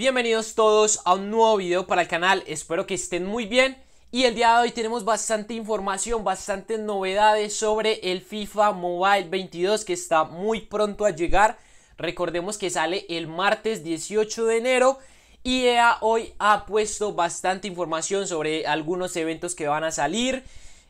Bienvenidos todos a un nuevo video para el canal, espero que estén muy bien y el día de hoy tenemos bastante información, bastantes novedades sobre el FIFA Mobile 22 que está muy pronto a llegar. Recordemos que sale el martes 18 de enero y EA hoy ha puesto bastante información sobre algunos eventos que van a salir,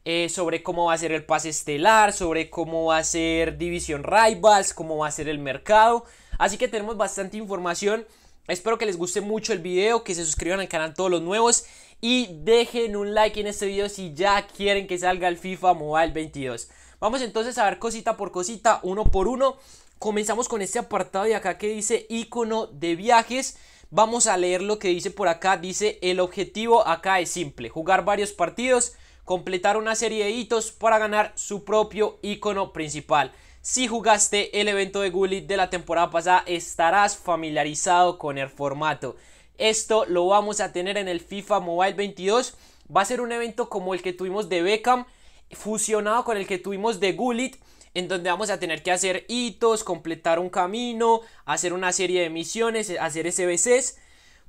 eh, sobre cómo va a ser el pase estelar, sobre cómo va a ser División Rivals, cómo va a ser el mercado. Así que tenemos bastante información Espero que les guste mucho el video, que se suscriban al canal todos los nuevos y dejen un like en este video si ya quieren que salga el FIFA Mobile 22. Vamos entonces a ver cosita por cosita, uno por uno. Comenzamos con este apartado de acá que dice icono de viajes. Vamos a leer lo que dice por acá. Dice el objetivo acá es simple, jugar varios partidos, completar una serie de hitos para ganar su propio icono principal. Si jugaste el evento de Gullit de la temporada pasada, estarás familiarizado con el formato. Esto lo vamos a tener en el FIFA Mobile 22. Va a ser un evento como el que tuvimos de Beckham, fusionado con el que tuvimos de Gullit, en donde vamos a tener que hacer hitos, completar un camino, hacer una serie de misiones, hacer SBCs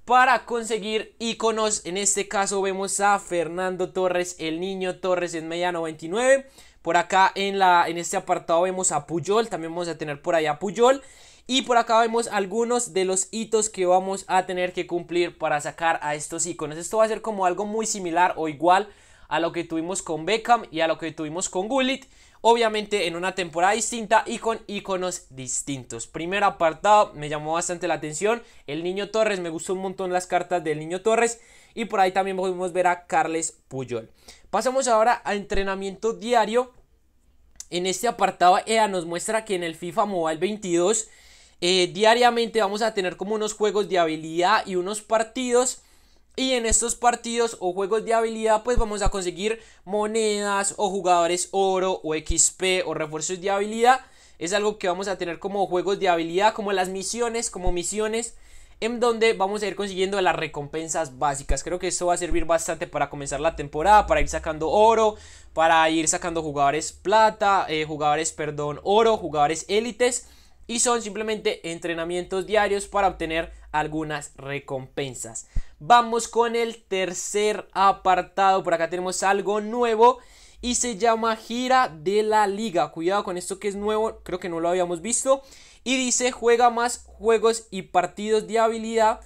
para conseguir iconos. En este caso vemos a Fernando Torres, el niño Torres en media 99. Por acá en, la, en este apartado vemos a Puyol, también vamos a tener por ahí a Puyol. Y por acá vemos algunos de los hitos que vamos a tener que cumplir para sacar a estos iconos. Esto va a ser como algo muy similar o igual a lo que tuvimos con Beckham y a lo que tuvimos con Gullit, obviamente en una temporada distinta y con iconos distintos. Primer apartado, me llamó bastante la atención, el Niño Torres, me gustó un montón las cartas del Niño Torres y por ahí también pudimos ver a Carles Puyol. Pasamos ahora a entrenamiento diario. En este apartado EA nos muestra que en el FIFA Mobile 22 eh, diariamente vamos a tener como unos juegos de habilidad y unos partidos y en estos partidos o juegos de habilidad pues vamos a conseguir monedas o jugadores oro o XP o refuerzos de habilidad. Es algo que vamos a tener como juegos de habilidad, como las misiones, como misiones en donde vamos a ir consiguiendo las recompensas básicas. Creo que esto va a servir bastante para comenzar la temporada, para ir sacando oro, para ir sacando jugadores plata, eh, jugadores, perdón, oro, jugadores élites. Y son simplemente entrenamientos diarios para obtener algunas recompensas. Vamos con el tercer apartado. Por acá tenemos algo nuevo y se llama gira de la liga. Cuidado con esto que es nuevo, creo que no lo habíamos visto. Y dice juega más juegos y partidos de habilidad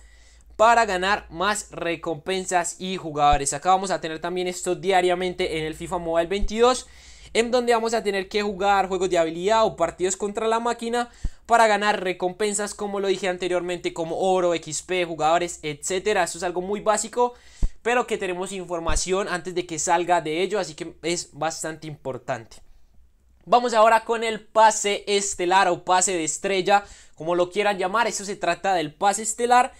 para ganar más recompensas y jugadores. Acá vamos a tener también esto diariamente en el FIFA Mobile 22 en donde vamos a tener que jugar juegos de habilidad o partidos contra la máquina para ganar recompensas como lo dije anteriormente como oro, XP, jugadores, etcétera. Eso es algo muy básico, pero que tenemos información antes de que salga de ello, así que es bastante importante. Vamos ahora con el pase estelar o pase de estrella, como lo quieran llamar. Eso se trata del pase estelar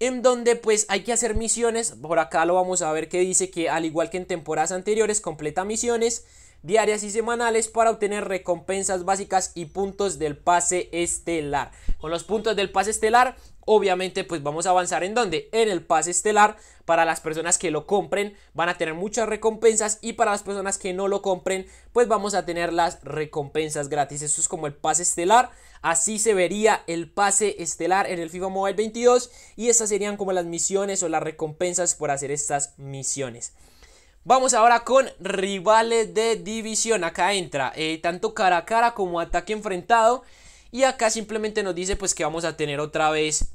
en donde pues hay que hacer misiones, por acá lo vamos a ver que dice que al igual que en temporadas anteriores completa misiones diarias y semanales para obtener recompensas básicas y puntos del pase estelar. Con los puntos del pase estelar, obviamente pues vamos a avanzar en donde? En el pase estelar, para las personas que lo compren van a tener muchas recompensas y para las personas que no lo compren pues vamos a tener las recompensas gratis. Eso es como el pase estelar, así se vería el pase estelar en el FIFA Mobile 22 y estas serían como las misiones o las recompensas por hacer estas misiones. Vamos ahora con rivales de división. Acá entra eh, tanto cara a cara como ataque enfrentado. Y acá simplemente nos dice pues que vamos a tener otra vez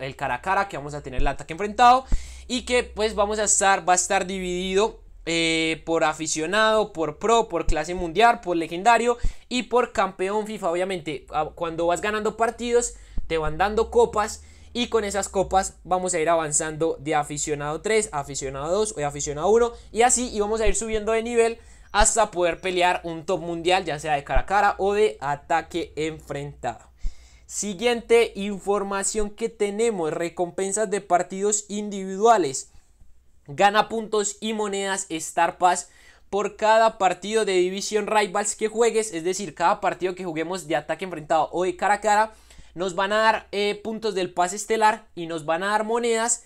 el cara a cara, que vamos a tener el ataque enfrentado. Y que pues vamos a estar, va a estar dividido eh, por aficionado, por pro, por clase mundial, por legendario y por campeón FIFA. Obviamente cuando vas ganando partidos te van dando copas y con esas copas vamos a ir avanzando de aficionado 3 aficionado 2 o aficionado 1. Y así vamos a ir subiendo de nivel hasta poder pelear un top mundial, ya sea de cara a cara o de ataque enfrentado. Siguiente información que tenemos, recompensas de partidos individuales. Gana puntos y monedas Star Pass por cada partido de división Rivals que juegues, es decir, cada partido que juguemos de ataque enfrentado o de cara a cara, nos van a dar eh, puntos del pase estelar y nos van a dar monedas.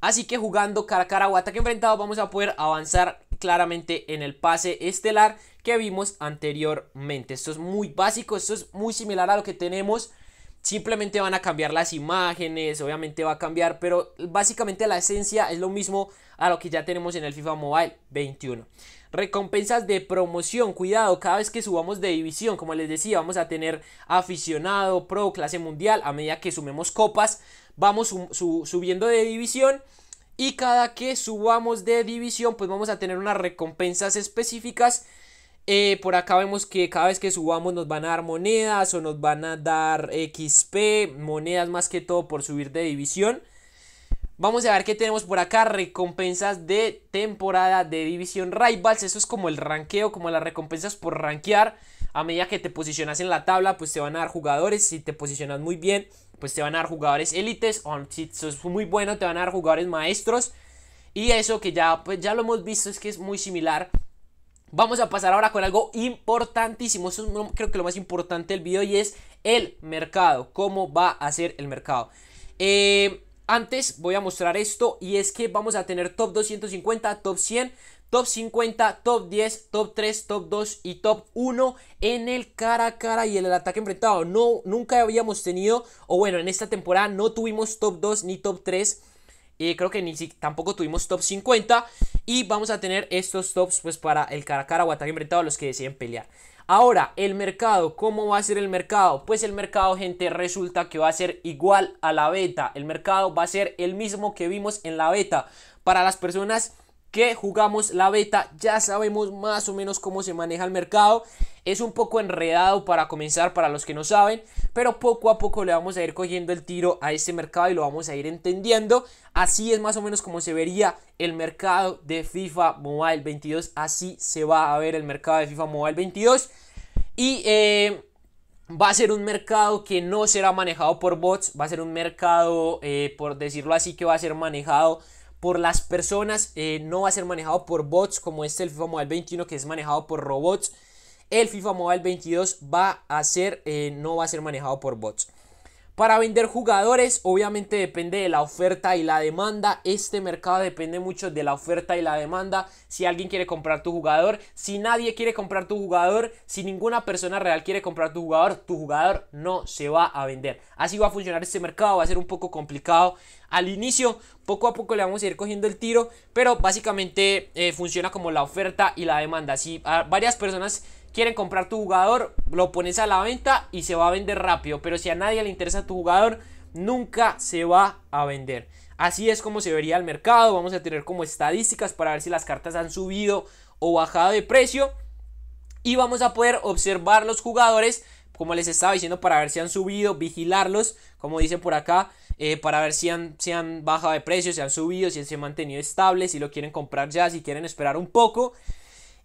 Así que jugando cara a cara o ataque enfrentado vamos a poder avanzar claramente en el pase estelar que vimos anteriormente. Esto es muy básico, esto es muy similar a lo que tenemos Simplemente van a cambiar las imágenes, obviamente va a cambiar, pero básicamente la esencia es lo mismo a lo que ya tenemos en el FIFA Mobile 21. Recompensas de promoción, cuidado, cada vez que subamos de división, como les decía, vamos a tener aficionado, pro, clase mundial, a medida que sumemos copas, vamos subiendo de división. Y cada que subamos de división, pues vamos a tener unas recompensas específicas eh, por acá vemos que cada vez que subamos nos van a dar monedas o nos van a dar XP, monedas más que todo por subir de división. Vamos a ver qué tenemos por acá, recompensas de temporada de división Rivals, eso es como el ranqueo, como las recompensas por rankear. A medida que te posicionas en la tabla, pues te van a dar jugadores, si te posicionas muy bien, pues te van a dar jugadores élites, o si sos muy bueno te van a dar jugadores maestros. Y eso que ya, pues ya lo hemos visto es que es muy similar Vamos a pasar ahora con algo importantísimo. creo que lo más importante del video y es el mercado. ¿Cómo va a ser el mercado? Eh, antes voy a mostrar esto y es que vamos a tener top 250, top 100, top 50, top 10, top 3, top 2 y top 1 en el cara a cara y en el ataque enfrentado. No, nunca habíamos tenido, o bueno, en esta temporada no tuvimos top 2 ni top 3. y eh, creo que ni tampoco tuvimos top 50. Y vamos a tener estos tops pues para el cara a cara o ataque los que deciden pelear. Ahora, el mercado, ¿cómo va a ser el mercado? Pues el mercado, gente, resulta que va a ser igual a la beta. El mercado va a ser el mismo que vimos en la beta. Para las personas que jugamos la beta, ya sabemos más o menos cómo se maneja el mercado. Es un poco enredado para comenzar para los que no saben, pero poco a poco le vamos a ir cogiendo el tiro a este mercado y lo vamos a ir entendiendo. Así es más o menos como se vería el mercado de FIFA Mobile 22. Así se va a ver el mercado de FIFA Mobile 22. Y eh, va a ser un mercado que no será manejado por bots, va a ser un mercado, eh, por decirlo así, que va a ser manejado por las personas, eh, no va a ser manejado por bots como este el FIFA Mobile 21 que es manejado por robots. El FIFA Mobile 22 va a ser, eh, no va a ser manejado por bots. Para vender jugadores, obviamente depende de la oferta y la demanda. Este mercado depende mucho de la oferta y la demanda. Si alguien quiere comprar tu jugador, si nadie quiere comprar tu jugador, si ninguna persona real quiere comprar tu jugador, tu jugador no se va a vender. Así va a funcionar este mercado, va a ser un poco complicado al inicio. Poco a poco le vamos a ir cogiendo el tiro, pero básicamente eh, funciona como la oferta y la demanda. Si varias personas quieren comprar tu jugador, lo pones a la venta y se va a vender rápido. Pero si a nadie le interesa tu jugador, nunca se va a vender. Así es como se vería el mercado. Vamos a tener como estadísticas para ver si las cartas han subido o bajado de precio. Y vamos a poder observar los jugadores, como les estaba diciendo, para ver si han subido, vigilarlos, como dice por acá, eh, para ver si han, si han bajado de precio, si han subido, si se han mantenido estables, si lo quieren comprar ya, si quieren esperar un poco.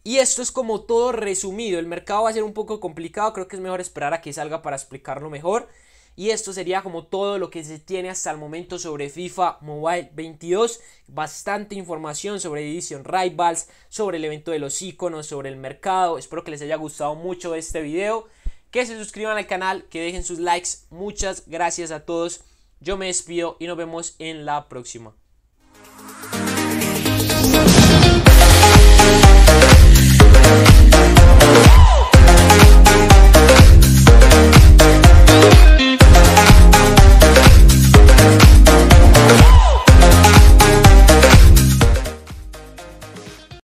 Y esto es como todo resumido. El mercado va a ser un poco complicado. Creo que es mejor esperar a que salga para explicarlo mejor. Y esto sería como todo lo que se tiene hasta el momento sobre FIFA Mobile 22. Bastante información sobre Edition Rivals, sobre el evento de los iconos, sobre el mercado. Espero que les haya gustado mucho este video. Que se suscriban al canal, que dejen sus likes. Muchas gracias a todos. Yo me despido y nos vemos en la próxima.